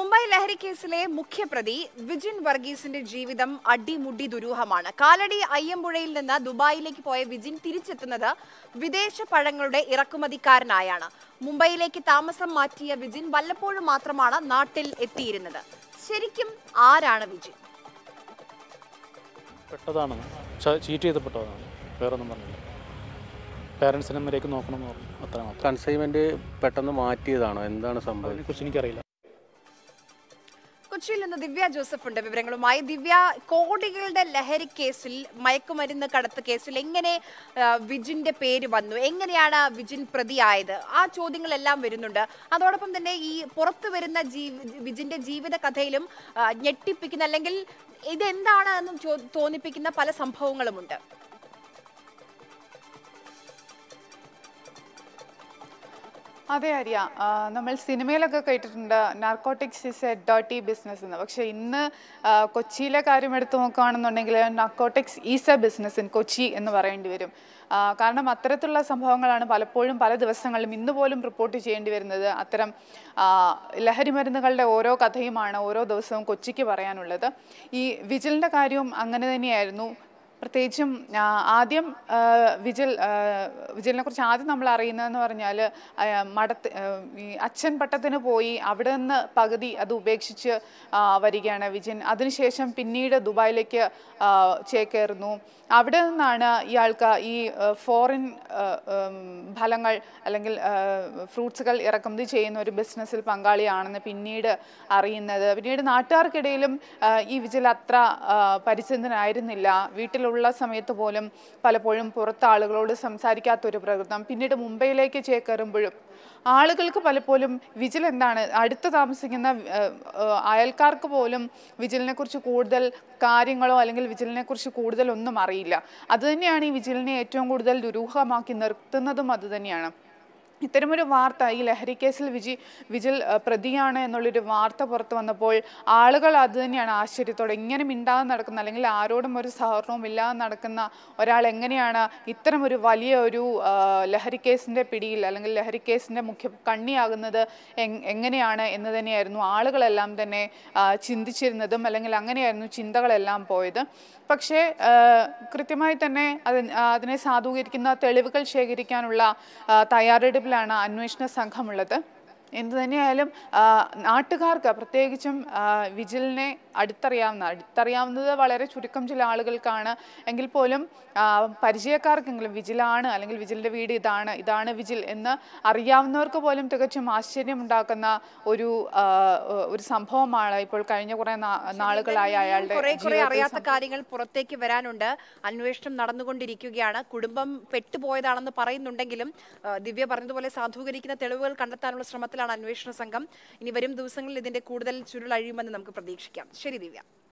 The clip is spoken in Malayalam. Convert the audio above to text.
മുംബൈ ലഹരി കേസിലെ മുഖ്യപ്രതി വിജിൻ വർഗീസിന്റെ ജീവിതം അടിമുടി ദുരൂഹമാണ് കാലടി അയ്യമ്പുഴയിൽ നിന്ന് ദുബായിലേക്ക് പോയ വിജിൻ തിരിച്ചെത്തുന്നത് വിദേശ പഴങ്ങളുടെ ഇറക്കുമതിക്കാരനായാണ് മുംബൈയിലേക്ക് താമസം മാറ്റിയ വിജിൻ വല്ലപ്പോഴും മാത്രമാണ് നാട്ടിൽ എത്തിയിരുന്നത് ശരിക്കും ആരാണ് വിജിൻ പെട്ടതാണ് ചീറ്റ് വേറൊന്നും പറഞ്ഞില്ല നോക്കണം എന്ന് പറഞ്ഞു കൺസൈൻമെന്റ് പെട്ടെന്ന് മാറ്റിയതാണോ എന്താണ് സംഭവം അതിനെക്കുറിച്ച് എനിക്കറിയില്ല കൊച്ചിയിൽ നിന്ന് ദിവ്യ ജോസഫ് ഉണ്ട് വിവരങ്ങളുമായി ദിവ്യ കോടികളുടെ ലഹരി കേസിൽ മയക്കുമരുന്ന് കടത്ത് കേസിൽ എങ്ങനെ വിജിന്റെ പേര് വന്നു എങ്ങനെയാണ് വിജിൻ പ്രതിയായത് ആ ചോദ്യങ്ങളെല്ലാം വരുന്നുണ്ട് അതോടൊപ്പം തന്നെ ഈ പുറത്തു വരുന്ന വിജിന്റെ ജീവിത കഥയിലും ഞെട്ടിപ്പിക്കുന്ന അല്ലെങ്കിൽ ഇതെന്താണ് എന്നും തോന്നിപ്പിക്കുന്ന പല സംഭവങ്ങളുമുണ്ട് അതെ ആര്യ നമ്മൾ സിനിമയിലൊക്കെ കേട്ടിട്ടുണ്ട് നാർക്കോട്ടിക്സ് ഇസ് എ ഡോട്ടി ബിസിനസ് എന്ന് പക്ഷേ ഇന്ന് കൊച്ചിയിലെ കാര്യം എടുത്തു നോക്കുകയാണെന്നുണ്ടെങ്കിൽ narcotics is a business in Kochi എന്ന് പറയേണ്ടി വരും കാരണം അത്തരത്തിലുള്ള സംഭവങ്ങളാണ് പലപ്പോഴും പല ദിവസങ്ങളിലും ഇന്ന് പോലും റിപ്പോർട്ട് ചെയ്യേണ്ടി വരുന്നത് അത്തരം ലഹരി മരുന്നുകളുടെ ഓരോ കഥയുമാണ് ഓരോ ദിവസവും കൊച്ചിക്ക് പറയാനുള്ളത് ഈ വിജിലിൻ്റെ കാര്യവും അങ്ങനെ തന്നെയായിരുന്നു പ്രത്യേകിച്ചും ആദ്യം വിജിൽ വിജിലിനെ കുറിച്ച് ആദ്യം നമ്മൾ അറിയുന്നതെന്ന് പറഞ്ഞാൽ മഠത്ത് ഈ അച്ഛൻ പട്ടത്തിന് പോയി അവിടെ നിന്ന് പകുതി അത് ഉപേക്ഷിച്ച് വരികയാണ് വിജൻ അതിനുശേഷം പിന്നീട് ദുബായിലേക്ക് ചേക്കേറുന്നു അവിടെ നിന്നാണ് ഇയാൾക്ക് ഈ ഫോറിൻ ഫലങ്ങൾ അല്ലെങ്കിൽ ഫ്രൂട്ട്സുകൾ ഇറക്കുമതി ചെയ്യുന്ന ഒരു ബിസിനസ്സിൽ പങ്കാളിയാണെന്ന് പിന്നീട് അറിയുന്നത് പിന്നീട് നാട്ടുകാർക്കിടയിലും ഈ വിജിൽ അത്ര പരിചിതനായിരുന്നില്ല വീട്ടിലുള്ള ഉള്ള സമയത്ത് പോലും പലപ്പോഴും പുറത്ത് ആളുകളോട് സംസാരിക്കാത്തൊരു പ്രകൃതം പിന്നീട് മുംബൈയിലേക്ക് ചേക്കേറുമ്പോഴും ആളുകൾക്ക് പലപ്പോഴും വിജിൽ എന്താണ് അടുത്ത് താമസിക്കുന്ന അയൽക്കാർക്ക് പോലും വിജിലിനെ കുറിച്ച് കൂടുതൽ കാര്യങ്ങളോ അല്ലെങ്കിൽ വിജിലിനെ കുറിച്ച് കൂടുതൽ ഒന്നും അറിയില്ല അതുതന്നെയാണ് ഈ വിജിലിനെ ഏറ്റവും കൂടുതൽ ദുരൂഹമാക്കി നിർത്തുന്നതും അതുതന്നെയാണ് ഇത്തരമൊരു വാർത്ത ഈ ലഹരി കേസിൽ വിജി വിജിൽ പ്രതിയാണ് എന്നുള്ളൊരു വാർത്ത പുറത്തു വന്നപ്പോൾ ആളുകൾ അത് തന്നെയാണ് ആശ്ചര്യത്തോടെ ഇങ്ങനെ മിണ്ടാതെ നടക്കുന്ന അല്ലെങ്കിൽ ആരോടും ഒരു സഹകരണവും ഇല്ലാതെ നടക്കുന്ന ഒരാൾ എങ്ങനെയാണ് ഇത്തരമൊരു വലിയ ഒരു ലഹരി കേസിൻ്റെ പിടിയിൽ അല്ലെങ്കിൽ ലഹരി കേസിൻ്റെ മുഖ്യ കണ്ണിയാകുന്നത് എങ്ങനെയാണ് എന്ന് തന്നെയായിരുന്നു ആളുകളെല്ലാം തന്നെ ചിന്തിച്ചിരുന്നതും അല്ലെങ്കിൽ അങ്ങനെയായിരുന്നു ചിന്തകളെല്ലാം പോയത് പക്ഷേ കൃത്യമായി തന്നെ അതിനെ സാധൂകരിക്കുന്ന തെളിവുകൾ ശേഖരിക്കാനുള്ള തയ്യാറെടുപ്പ് പേരിലാണ് അന്വേഷണ സംഘമുള്ളത് എന്തു തന്നെയായാലും നാട്ടുകാർക്ക് പ്രത്യേകിച്ചും വിജിലിനെ അടുത്തറിയാവുന്ന അടുത്തറിയാവുന്നത് വളരെ ചുരുക്കം ചില ആളുകൾക്കാണ് എങ്കിൽ പോലും പരിചയക്കാർക്കെങ്കിലും വിജിലാണ് അല്ലെങ്കിൽ വിജിലിൻ്റെ വീട് ഇതാണ് ഇതാണ് വിജിൽ എന്ന് അറിയാവുന്നവർക്ക് പോലും തികച്ചും ആശ്ചര്യമുണ്ടാക്കുന്ന ഒരു ഒരു സംഭവമാണ് ഇപ്പോൾ കഴിഞ്ഞ കുറേ നാളുകളായി അയാളുടെ അറിയാത്ത കാര്യങ്ങൾ പുറത്തേക്ക് വരാനുണ്ട് അന്വേഷണം നടന്നുകൊണ്ടിരിക്കുകയാണ് കുടുംബം പെട്ടുപോയതാണെന്ന് പറയുന്നുണ്ടെങ്കിലും ദിവ്യ പറഞ്ഞതുപോലെ സാധൂകരിക്കുന്ന തെളിവുകൾ കണ്ടെത്താനുള്ള ശ്രമത്തിൽ അടിസ്ഥാനത്തിലാണ് അന്വേഷണ സംഘം ഇനി വരും ദിവസങ്ങളിൽ ഇതിന്റെ കൂടുതൽ ചുരുളഴിയുമെന്ന് നമുക്ക് പ്രതീക്ഷിക്കാം ശരി ദിവ്യ